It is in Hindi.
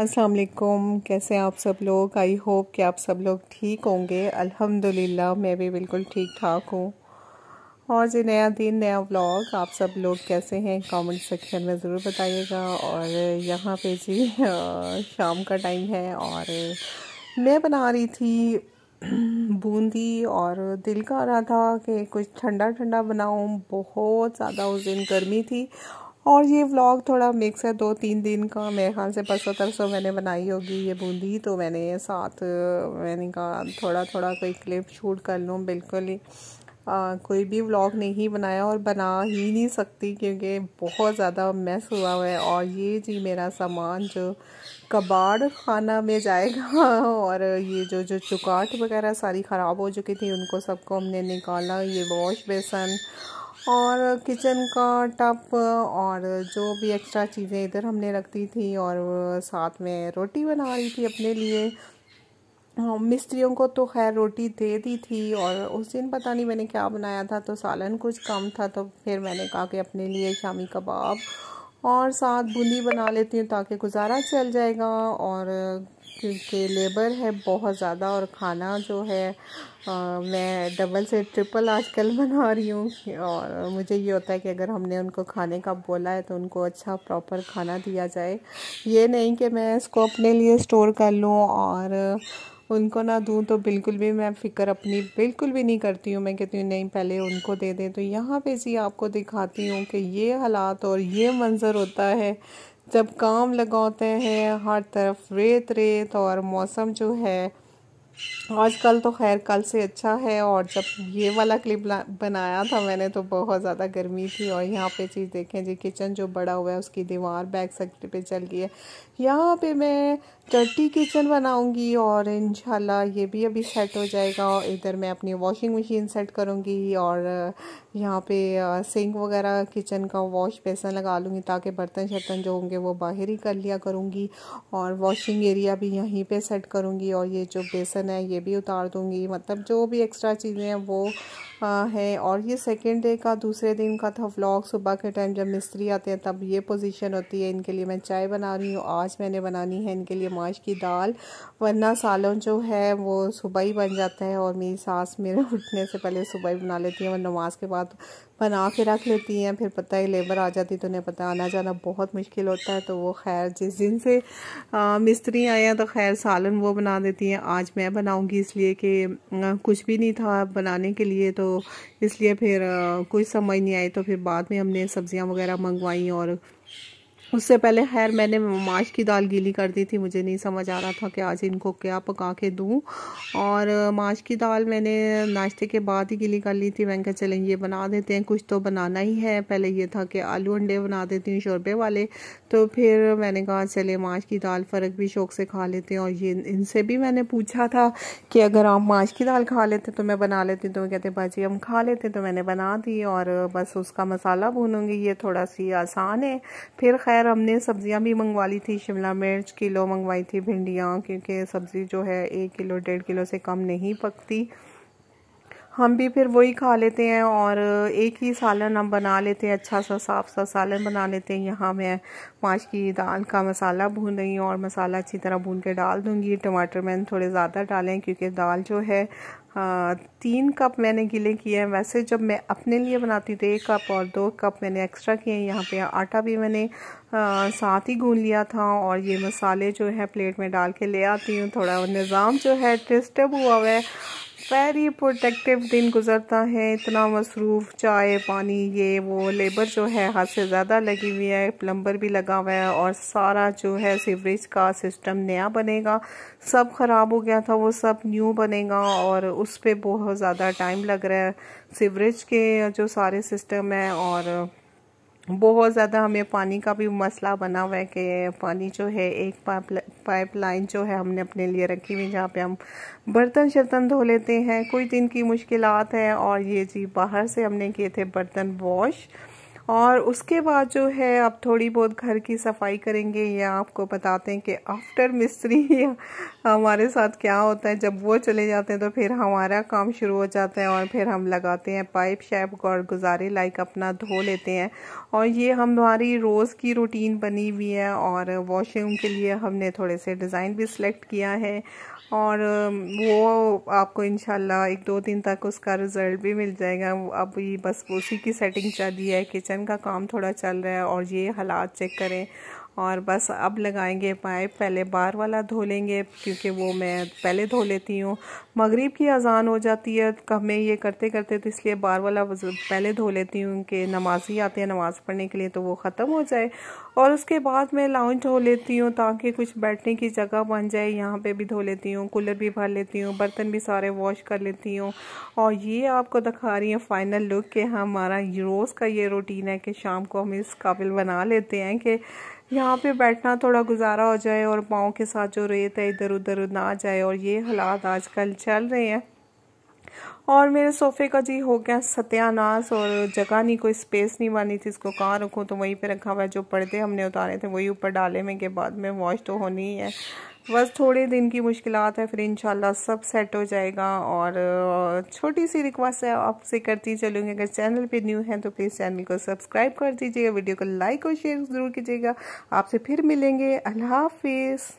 अस्सलाम वालेकुम कैसे आप सब लोग आई होप कि आप सब लोग ठीक होंगे अल्हम्दुलिल्लाह मैं भी बिल्कुल ठीक ठाक हूँ और जी नया दिन नया व्लॉग आप सब लोग कैसे हैं कमेंट सेक्शन में ज़रूर बताइएगा और यहाँ पे जी शाम का टाइम है और मैं बना रही थी बूंदी और दिल का रहा था कि कुछ ठंडा ठंडा बनाऊँ बहुत ज़्यादा उस दिन गर्मी थी और ये व्लॉग थोड़ा मिक्स है दो तीन दिन का मेरे ख्याल से परसों तरसों मैंने बनाई होगी ये बूंदी तो मैंने साथ मैंने कहा थोड़ा थोड़ा कोई क्लिप शूट कर लूँ बिल्कुल ही आ, कोई भी व्लॉग नहीं बनाया और बना ही नहीं सकती क्योंकि बहुत ज़्यादा मैस हुआ हुआ है और ये जी मेरा सामान जो कबाड़ खाना में जाएगा और ये जो जो चुकाट वगैरह सारी ख़राब हो चुकी थी उनको सबको हमने निकाला ये वॉश बेसन और किचन का टप और जो भी एक्स्ट्रा चीज़ें इधर हमने रख दी थी और साथ में रोटी बना रही थी अपने लिए हाँ मिस्त्रियों को तो खैर रोटी दे दी थी और उस दिन पता नहीं मैंने क्या बनाया था तो सालन कुछ कम था तो फिर मैंने कहा कि अपने लिए शामी कबाब और साथ बूंदी बना लेती हूँ ताकि गुजारा चल जाएगा और क्योंकि लेबर है बहुत ज़्यादा और खाना जो है आ, मैं डबल से ट्रिपल आजकल बना रही हूँ और मुझे ये होता है कि अगर हमने उनको खाने का बोला है तो उनको अच्छा प्रॉपर खाना दिया जाए ये नहीं कि मैं इसको अपने लिए स्टोर कर लूँ और उनको ना दूँ तो बिल्कुल भी मैं फ़िक्र अपनी बिल्कुल भी नहीं करती हूँ मैं कहती हूँ नहीं पहले उनको दे दें तो यहाँ पे जी आपको दिखाती हूँ कि ये हालात और ये मंज़र होता है जब काम लगाते हैं हर तरफ रेत रेत और मौसम जो है आजकल तो खैर कल से अच्छा है और जब ये वाला क्लिप बनाया था मैंने तो बहुत ज़्यादा गर्मी थी और यहाँ पे चीज़ देखें जी किचन जो बड़ा हुआ है उसकी दीवार बैक साइड पे चल गई है यहाँ पे मैं टट्टी किचन बनाऊँगी और इन ये भी अभी सेट हो जाएगा और इधर मैं अपनी वॉशिंग मशीन सेट करूँगी और यहाँ पे सिंक वगैरह किचन का वॉश बेसन लगा लूँगी ताकि बर्तन शर्तन जो होंगे वो बाहर ही कर लिया करूँगी और वॉशिंग एरिया भी यहीं पर सेट करूँगी और ये जो बेसन है ये भी उतार दूँगी मतलब जो भी एक्स्ट्रा चीज़ें हैं वो हाँ, है और ये सेकेंड डे का दूसरे दिन का था व्लॉग सुबह के टाइम जब मिस्त्री आते हैं तब ये पोजीशन होती है इनके लिए मैं चाय बना रही हूँ आज मैंने बनानी है इनके लिए माश की दाल वरना सालों जो है वो सुबह ही बन जाता है और मेरी सास मेरे उठने से पहले सुबह ही बना लेती है और नमाज के बाद बना के रख लेती हैं फिर पता है लेबर आ जाती तो उन्हें पता आना जाना बहुत मुश्किल होता है तो वो खैर जिस दिन से मिस्त्री आए हैं तो खैर सालन वो बना देती हैं आज मैं बनाऊंगी इसलिए कि कुछ भी नहीं था बनाने के लिए तो तो इसलिए फिर कुछ समझ नहीं आई तो फिर बाद में हमने सब्ज़ियाँ वगैरह मंगवाई और उससे पहले खैर मैंने माश की दाल गीली कर दी थी मुझे नहीं समझ आ रहा था कि आज इनको क्या पका के दूँ और माश की दाल मैंने नाश्ते के बाद ही गीली कर ली थी मैंने कहा चलें ये बना देते हैं कुछ तो बनाना ही है पहले ये था कि आलू अंडे बना देती हूँ शोरबे वाले तो फिर मैंने कहा चले माश की दाल फ़र्क भी शौक से खा लेते हैं और ये इनसे भी मैंने पूछा था कि अगर आप माश की दाल खा लेते तो मैं बना लेती तो कहते भाजी हम खा लेते तो मैंने बना दी और बस उसका मसाला भूनूंगी ये थोड़ा सी आसान है फिर खैर खैर हमने सब्जियां भी मंगवा ली थी शिमला मिर्च किलो मंगवाई थी भिंडियाँ क्योंकि सब्ज़ी जो है एक किलो डेढ़ किलो से कम नहीं पकती हम भी फिर वही खा लेते हैं और एक ही सालन हम बना लेते हैं अच्छा सा साफ सा सालन बना लेते हैं यहाँ मैं पाँच की दाल का मसाला भून रही हूँ और मसाला अच्छी तरह भून के डाल दूँगी टमाटर मैंने थोड़े ज़्यादा डालें क्योंकि दाल जो है तीन कप मैंने गीले किए हैं वैसे जब मैं अपने लिए बनाती हूँ तो एक कप और दो कप मैंने एक्स्ट्रा किए हैं यहाँ पे आटा भी मैंने आ, साथ ही गून लिया था और ये मसाले जो है प्लेट में डाल के ले आती हूँ थोड़ा निज़ाम जो है डिस्टर्ब हुआ हुआ है वेरी प्रोटेक्टिव दिन गुजरता है इतना मसरूफ़ चाय पानी ये वो लेबर जो है हद से ज़्यादा लगी हुई है प्लम्बर भी लगा हुआ है और सारा जो है सीवरेज का सिस्टम नया बनेगा सब ख़राब हो गया था वो सब न्यू बनेगा और उस पर बहुत ज़्यादा टाइम लग रहा है सीवरेज के जो सारे सिस्टम हैं और बहुत ज़्यादा हमें पानी का भी मसला बना हुआ है कि पानी जो है एक पाइप लाइन जो है हमने अपने लिए रखी हुई जहाँ पे हम बर्तन शर्तन धो लेते हैं कोई दिन की मुश्किलात है और ये जी बाहर से हमने किए थे बर्तन वॉश और उसके बाद जो है आप थोड़ी बहुत घर की सफाई करेंगे या आपको बताते हैं कि आफ्टर मिस्त्री हमारे साथ क्या होता है जब वो चले जाते हैं तो फिर हमारा काम शुरू हो जाता है और फिर हम लगाते हैं पाइप शाइप गौर गुजारे लाइक अपना धो लेते हैं और ये हमारी रोज़ की रूटीन बनी हुई है और वॉशरूम के लिए हमने थोड़े से डिज़ाइन भी सिलेक्ट किया है और वो आपको इन एक दो दिन तक उसका रिज़ल्ट भी मिल जाएगा ये बस उसी की सेटिंग चल है किचन किचन का काम थोड़ा चल रहा है और ये हालात चेक करें और बस अब लगाएंगे पाइप पहले बार वाला धो लेंगे क्योंकि वो मैं पहले धो लेती हूँ मगरिब की अजान हो जाती है तो मैं ये करते करते तो इसलिए बार वाला पहले धो लेती हूँ कि नमाज ही आते हैं नमाज़ पढ़ने के लिए तो वो ख़त्म हो जाए और उसके बाद मैं लाउंज धो लेती हूँ ताकि कुछ बैठने की जगह बन जाए यहाँ पे भी धो लेती हूँ कूलर भी भर लेती हूँ बर्तन भी सारे वॉश कर लेती हूँ और ये आपको दिखा रही है फाइनल लुक कि हमारा रोज़ का ये रूटीन है कि शाम को हम इस काबिल बना लेते हैं कि यहाँ पे बैठना थोड़ा गुजारा हो जाए और पाँव के साथ जो रेत है इधर उधर ना जाए और ये हालात आजकल चल रहे हैं और मेरे सोफ़े का जी हो गया सत्यानाश और जगह नहीं कोई स्पेस नहीं बनी थी इसको कहाँ रखूँ तो वहीं पे रखा हुआ है जो पर्दे हमने उतारे थे वही ऊपर डाले में के बाद में वॉश तो होनी ही है बस थोड़े दिन की मुश्किल है फिर इंशाल्लाह सब सेट हो जाएगा और छोटी सी रिक्वेस्ट है आपसे करती चलूँगी अगर चैनल पे न्यू है तो प्लीज़ चैनल को सब्सक्राइब कर दीजिएगा वीडियो को लाइक और शेयर ज़रूर कीजिएगा आपसे फिर मिलेंगे अल्लाह हाफिज़